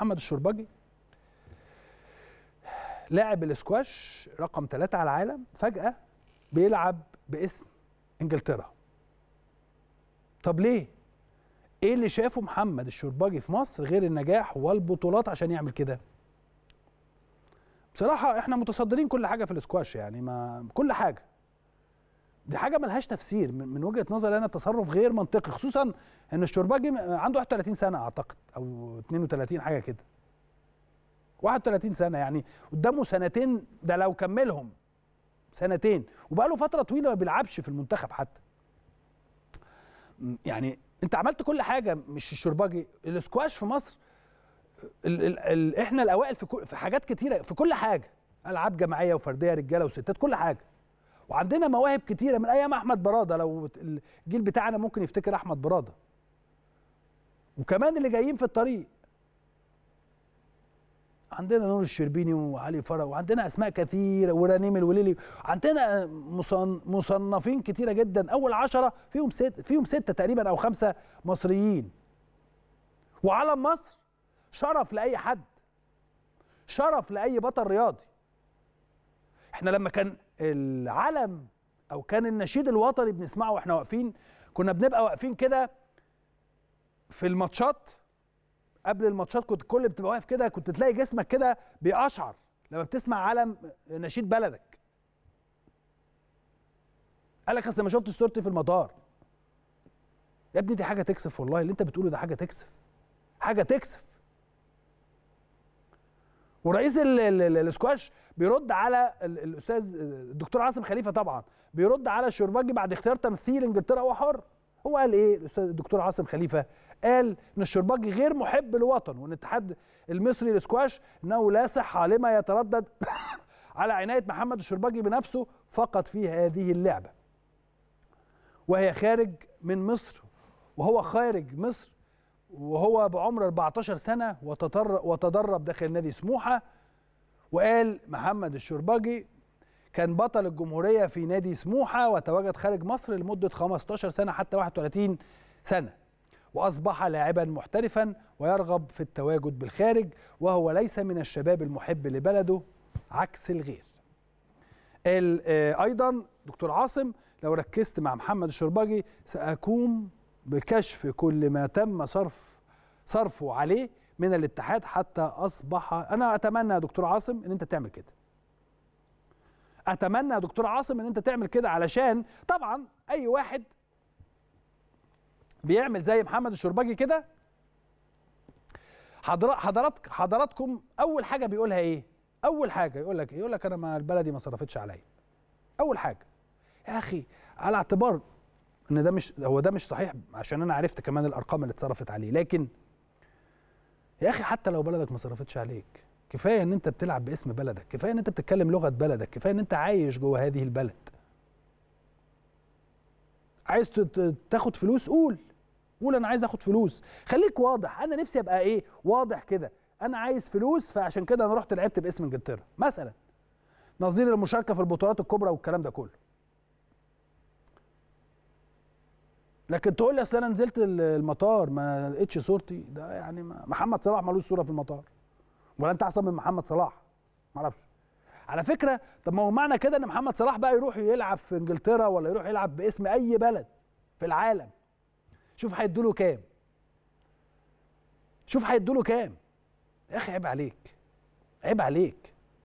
محمد الشربجي لاعب الاسكواش رقم ثلاثة على العالم فجأة بيلعب باسم انجلترا طب ليه؟ ايه اللي شافه محمد الشربجي في مصر غير النجاح والبطولات عشان يعمل كده؟ بصراحة احنا متصدرين كل حاجة في الاسكواش يعني ما كل حاجة دي حاجه ملهاش تفسير من وجهه نظري انا تصرف غير منطقي خصوصا ان الشرباجي عنده 31 سنه اعتقد او 32 حاجه كده 31 سنه يعني قدامه سنتين ده لو كملهم سنتين وبقاله فتره طويله ما بيلعبش في المنتخب حتى يعني انت عملت كل حاجه مش الشرباجي الاسكواش في مصر ال ال ال احنا الاوائل في, في حاجات كتيره في كل حاجه العاب جماعيه وفرديه رجاله وستات كل حاجه وعندنا مواهب كتيره من ايام احمد براده لو الجيل بتاعنا ممكن يفتكر احمد براده وكمان اللي جايين في الطريق عندنا نور الشربيني وعلي فرج وعندنا اسماء كثيره ورنيم الوليلي عندنا مصنفين كتيره جدا اول عشرة فيهم ست فيهم سته تقريبا او خمسه مصريين وعلم مصر شرف لاي حد شرف لاي بطل رياضي احنا لما كان العلم او كان النشيد الوطني بنسمعه واحنا واقفين كنا بنبقى واقفين كده في الماتشات قبل الماتشات كنت كل بتبقى واقف كده كنت تلاقي جسمك كده بيقشعر لما بتسمع علم نشيد بلدك قال لك اصل ما شفتش صورتي في المطار يا ابني دي حاجه تكسف والله اللي انت بتقوله ده حاجه تكسف حاجه تكسف ورئيس الاسكواش بيرد على الاستاذ الدكتور عاصم خليفه طبعا بيرد على الشرباجي بعد اختيار تمثيل انجلترا وحر هو قال ايه الاستاذ الدكتور عاصم خليفه قال ان الشرباجي غير محب لوطنه وان الاتحاد المصري للسكواش انه لا صحه لما يتردد على عنايه محمد الشرباجي بنفسه فقط في هذه اللعبه وهي خارج من مصر وهو خارج مصر وهو بعمر 14 سنة وتدرب داخل نادي سموحة وقال محمد الشربجي كان بطل الجمهورية في نادي سموحة وتواجد خارج مصر لمدة 15 سنة حتى 31 سنة وأصبح لاعبا محترفا ويرغب في التواجد بالخارج وهو ليس من الشباب المحب لبلده عكس الغير قال آه، أيضا دكتور عاصم لو ركزت مع محمد الشربجي سأقوم بكشف كل ما تم صرف صرفه عليه من الاتحاد حتى اصبح انا اتمنى يا دكتور عاصم ان انت تعمل كده اتمنى يا دكتور عاصم ان انت تعمل كده علشان طبعا اي واحد بيعمل زي محمد الشرباجي كده حضراتك حضراتكم اول حاجه بيقولها ايه اول حاجه يقول لك يقول لك انا ما البلدي ما صرفتش عليا اول حاجه يا اخي على اعتبار ان ده مش هو ده مش صحيح عشان انا عرفت كمان الارقام اللي اتصرفت عليه لكن يا اخي حتى لو بلدك ما صرفتش عليك كفايه ان انت بتلعب باسم بلدك كفايه ان انت بتتكلم لغه بلدك كفايه ان انت عايش جوه هذه البلد عايز تاخد فلوس قول قول انا عايز اخد فلوس خليك واضح انا نفسي ابقى ايه واضح كده انا عايز فلوس فعشان كده انا رحت لعبت باسم انجلترا مثلا نظير المشاركه في البطولات الكبرى والكلام ده كله لكن تقول لي اصل انا نزلت المطار ما لقيتش صورتي ده يعني محمد صلاح مالوش صوره في المطار ولا انت احسن من محمد صلاح ما اعرفش على فكره طب ما هو معنى كده ان محمد صلاح بقى يروح يلعب في انجلترا ولا يروح يلعب باسم اي بلد في العالم شوف هيدوا له كام شوف هيدوا له كام يا اخي عيب عليك عيب عليك